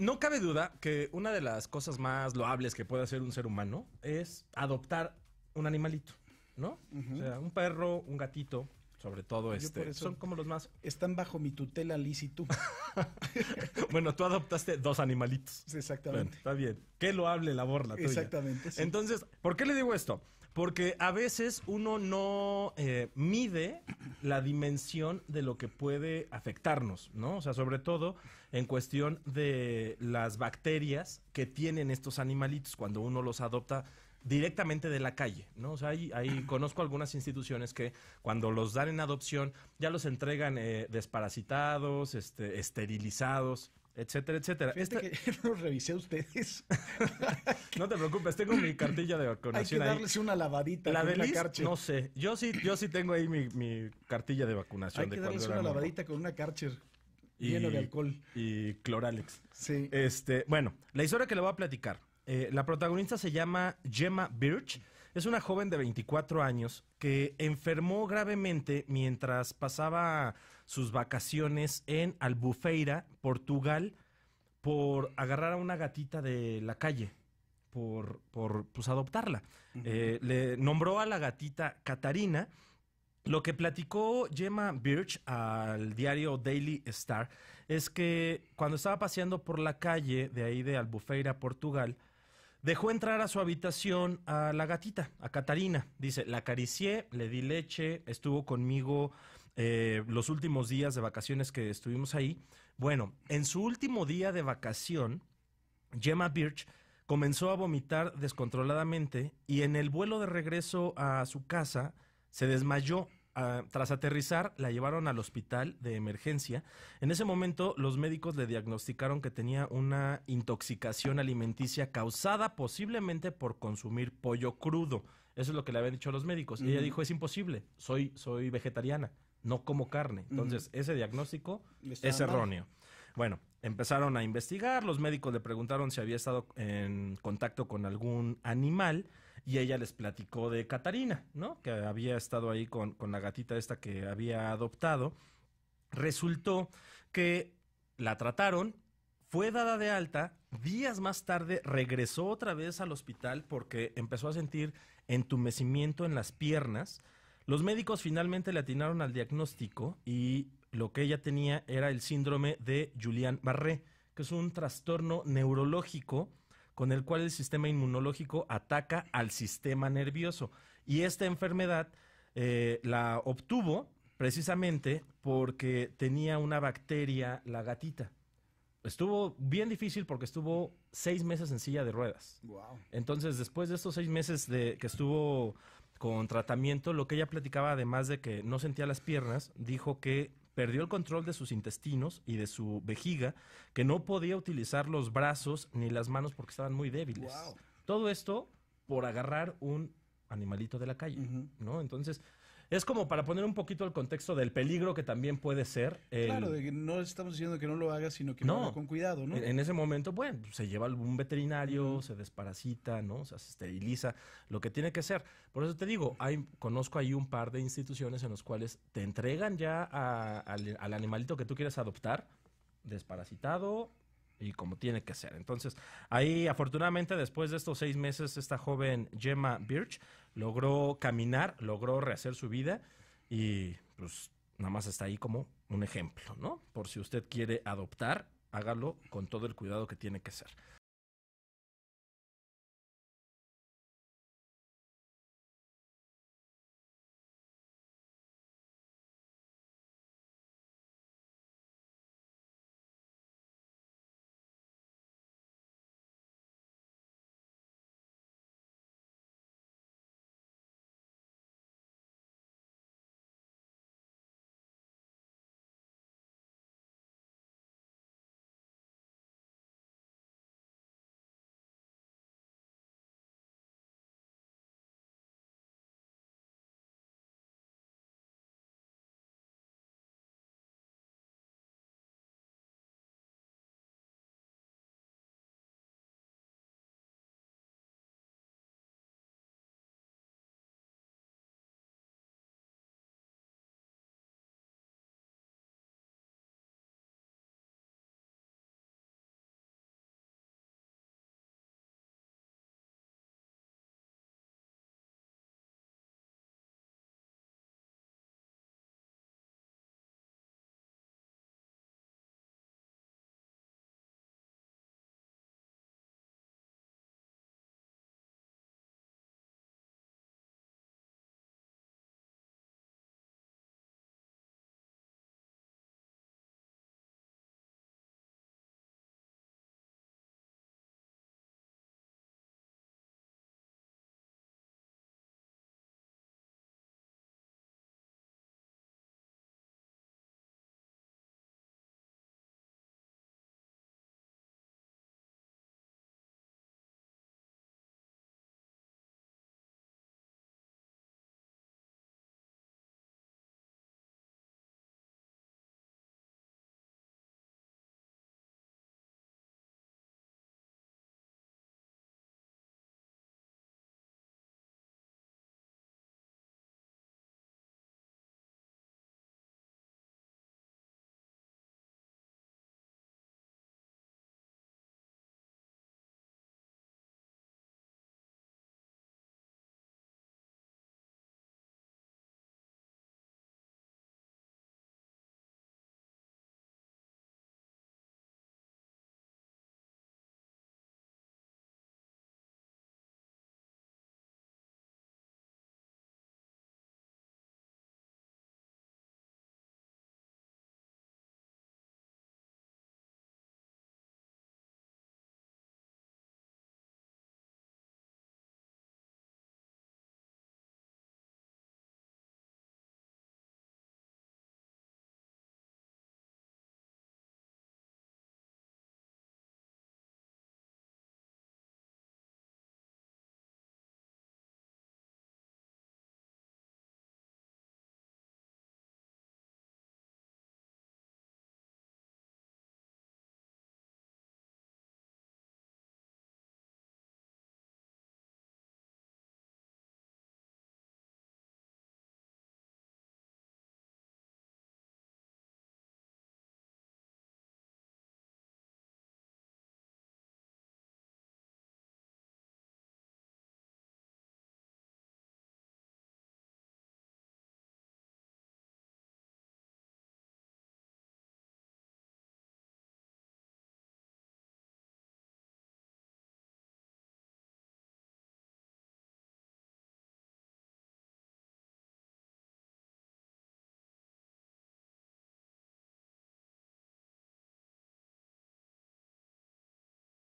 No cabe duda que una de las cosas más loables que puede hacer un ser humano es adoptar un animalito, ¿no? O sea, un perro, un gatito, sobre todo este. Son como los más. Están bajo mi tutela, Liz tú. bueno, tú adoptaste dos animalitos. Exactamente. está bien. Que lo hable la borla. Tuya. Exactamente. Entonces, ¿por qué le digo esto? Porque a veces uno no eh, mide la dimensión de lo que puede afectarnos, ¿no? O sea, sobre todo en cuestión de las bacterias que tienen estos animalitos cuando uno los adopta directamente de la calle, ¿no? O sea, ahí, conozco algunas instituciones que cuando los dan en adopción ya los entregan eh, desparasitados, este, esterilizados, etcétera, etcétera. Este que no los revisé a ustedes. no te preocupes, tengo mi cartilla de vacunación. Hay que darles una lavadita. La de la no sé. Yo sí, yo sí tengo ahí mi, cartilla de vacunación. Hay que darles una lavadita con una Karcher. Y, de alcohol. Y Cloralex. Sí. Este, bueno, la historia que le voy a platicar eh, la protagonista se llama Gemma Birch. Es una joven de 24 años que enfermó gravemente mientras pasaba sus vacaciones en Albufeira, Portugal, por agarrar a una gatita de la calle, por, pues, adoptarla. Eh, le nombró a la gatita Catarina. Lo que platicó Gemma Birch al diario Daily Star es que cuando estaba paseando por la calle de ahí de Albufeira, Portugal, Dejó entrar a su habitación a la gatita, a Catarina. Dice, la acaricié, le di leche, estuvo conmigo eh, los últimos días de vacaciones que estuvimos ahí. Bueno, en su último día de vacación, Gemma Birch comenzó a vomitar descontroladamente y en el vuelo de regreso a su casa se desmayó tras aterrizar, la llevaron al hospital de emergencia. En ese momento, los médicos le diagnosticaron que tenía una intoxicación alimenticia causada posiblemente por consumir pollo crudo. Eso es lo que le habían dicho los médicos. Y ella dijo, es imposible, soy, soy vegetariana, no como carne. Entonces, ese diagnóstico es erróneo. Bueno, empezaron a investigar, los médicos le preguntaron si había estado en contacto con algún animal y ella les platicó de Catarina, ¿no? Que había estado ahí con, con la gatita esta que había adoptado. Resultó que la trataron, fue dada de alta, días más tarde regresó otra vez al hospital porque empezó a sentir entumecimiento en las piernas. Los médicos finalmente le atinaron al diagnóstico y lo que ella tenía era el síndrome de Julian Barré, que es un trastorno neurológico con el cual el sistema inmunológico ataca al sistema nervioso. Y esta enfermedad eh, la obtuvo precisamente porque tenía una bacteria, la gatita. Estuvo bien difícil porque estuvo seis meses en silla de ruedas. Entonces, después de estos seis meses de que estuvo con tratamiento, lo que ella platicaba, además de que no sentía las piernas, dijo que perdió el control de sus intestinos y de su vejiga, que no podía utilizar los brazos ni las manos porque estaban muy débiles. Todo esto por agarrar un animalito de la calle, ¿no? Entonces, es como para poner un poquito el contexto del peligro que también puede ser. Claro, de que no estamos diciendo que no lo haga, sino que no, con cuidado, En ese momento, bueno, se lleva algún veterinario, se desparasita, ¿no? se esteriliza, lo que tiene que ser. Por eso te digo, hay, conozco ahí un par de instituciones en las cuales te entregan ya al, al animalito que tú quieres adoptar, desparasitado, y como tiene que ser. Entonces, ahí afortunadamente después de estos seis meses, esta joven Gemma Birch logró caminar, logró rehacer su vida y pues nada más está ahí como un ejemplo, ¿no? Por si usted quiere adoptar, hágalo con todo el cuidado que tiene que ser.